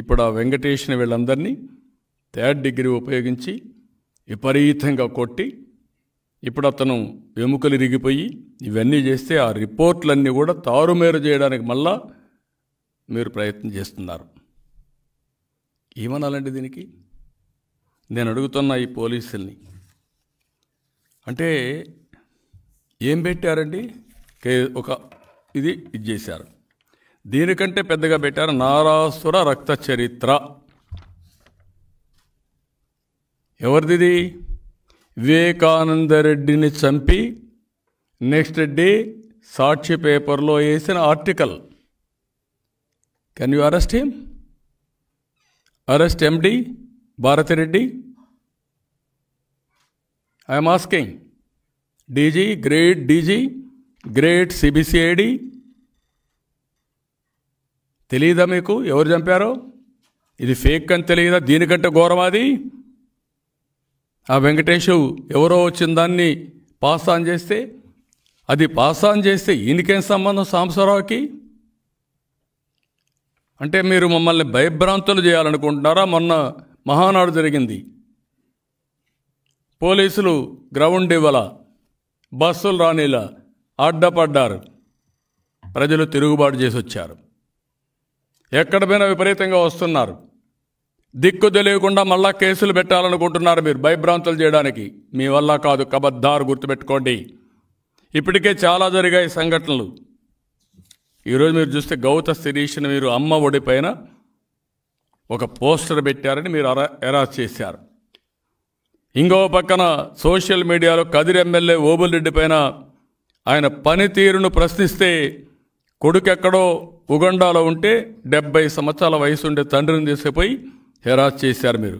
ఇప్పుడు ఆ వెంకటేష్ని వీళ్ళందరినీ థర్డ్ డిగ్రీ ఉపయోగించి విపరీతంగా కొట్టి ఇప్పుడు అతను ఎముకలు ఇరిగిపోయి ఇవన్నీ చేస్తే ఆ రిపోర్ట్లన్నీ కూడా తారుమేరు చేయడానికి మళ్ళా మీరు ప్రయత్నం చేస్తున్నారు ఏమనాలండి దీనికి నేను అడుగుతున్న ఈ పోలీసుల్ని అంటే ఏం పెట్టారండి ఒక ఇది ఇది చేశారు దీనికంటే పెద్దగా పెట్టారు నారాసుర రక్త చరిత్ర ఎవరిది వివేకానందరెడ్డిని చంపి నెక్స్ట్ డే సాక్షి పేపర్లో వేసిన article can you arrest him arrest MD Bharathi Reddy IM asking DG great DG great CBCID తెలియదా మీకు ఎవరు చంపారో ఇది ఫేక్ అని తెలియదా దీనికంటే ఘోరవాది ఆ వెంకటేశు ఎవరో వచ్చిన దాన్ని పాస్ ఆన్ చేస్తే అది పాస్ ఆన్ చేస్తే ఈయనకేం సంబంధం సాంసరావుకి అంటే మీరు మమ్మల్ని భయభ్రాంతులు చేయాలనుకుంటున్నారా మొన్న మహానాడు జరిగింది పోలీసులు గ్రౌండ్ ఇవ్వాల బస్సులు రానిలా అడ్డపడ్డారు ప్రజలు తిరుగుబాటు చేసి వచ్చారు ఎక్కడ పోయినా విపరీతంగా వస్తున్నారు దిక్కు తెలియకుండా మళ్ళా కేసులు పెట్టాలనుకుంటున్నారు మీరు భయభ్రాంతులు చేయడానికి మీ వల్ల కాదు కబద్దారు గుర్తుపెట్టుకోండి ఇప్పటికే చాలా జరిగాయి సంఘటనలు ఈరోజు మీరు చూస్తే గౌత శిరీష్ని మీరు అమ్మ ఒడి పైన ఒక పోస్టర్ పెట్టారని మీరు ఎరాజ్ చేశారు ఇంకో పక్కన సోషల్ మీడియాలో కదిరి ఎమ్మెల్యే ఓబుల్ రెడ్డి పైన ఆయన పనితీరును ప్రశ్నిస్తే కొడుకెక్కడో ఉగండాలో ఉంటే డెబ్బై సంవత్సరాల వయసు ఉండే తండ్రిని తీసుకుపోయి హెరాస్ చేశారు మీరు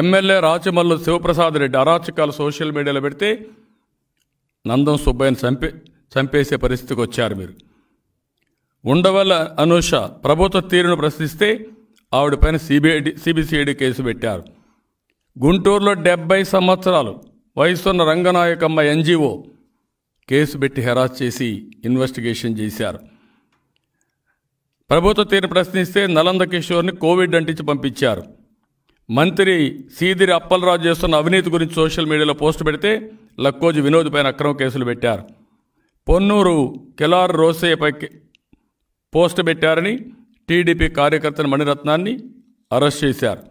ఎమ్మెల్యే రాచమల్లు శివప్రసాద్ రెడ్డి అరాచకాలు సోషల్ మీడియాలో పెడితే నందం సుబ్బయ్యను చంపే చంపేసే పరిస్థితికి వచ్చారు మీరు ఉండవల్ల అనూష ప్రభుత్వ తీరును ప్రశ్నిస్తే ఆవిడపైన సిబిఐడి సిబిసిఐడి కేసు పెట్టారు గుంటూరులో డెబ్బై సంవత్సరాలు వయసున్న రంగనాయకమ్మ ఎన్జిఓ కేసు పెట్టి హెరాస్ చేసి ఇన్వెస్టిగేషన్ చేశారు ప్రభుత్వ తీరు ప్రశ్నిస్తే నలంద కిషోర్ని కోవిడ్ అంటించి పంపించారు మంత్రి సీదిరి అప్పలరాజు చేస్తున్న అవినీతి గురించి సోషల్ మీడియాలో పోస్టు పెడితే లక్కోజు వినోద్ పైన అక్రమ కేసులు పెట్టారు పొన్నూరు కెలార్ రోసయ్యపై పోస్టు పెట్టారని టీడీపీ కార్యకర్తను మణిరత్నాన్ని అరెస్ట్ చేశారు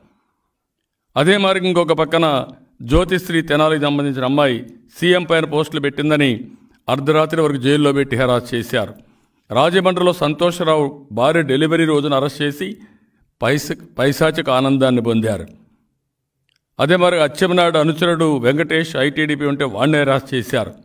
అదే మరి ఇంకొక పక్కన జ్యోతిశ్రీ తెనాలికి సంబంధించిన అమ్మాయి సీఎం పైన పోస్టులు పెట్టిందని అర్ధరాత్రి వరకు జైల్లో పెట్టి హెరాస్ చేశారు రాజమండ్రిలో సంతోషరావు భార్య డెలివరీ రోజున అరెస్ట్ చేసి పైస పైశాచిక ఆనందాన్ని పొందారు అదే మరి అచ్చెంనాయుడు అనుచరుడు వెంకటేష్ ఐటీడీపీ ఉంటే వాడిని అరెస్ట్ చేశారు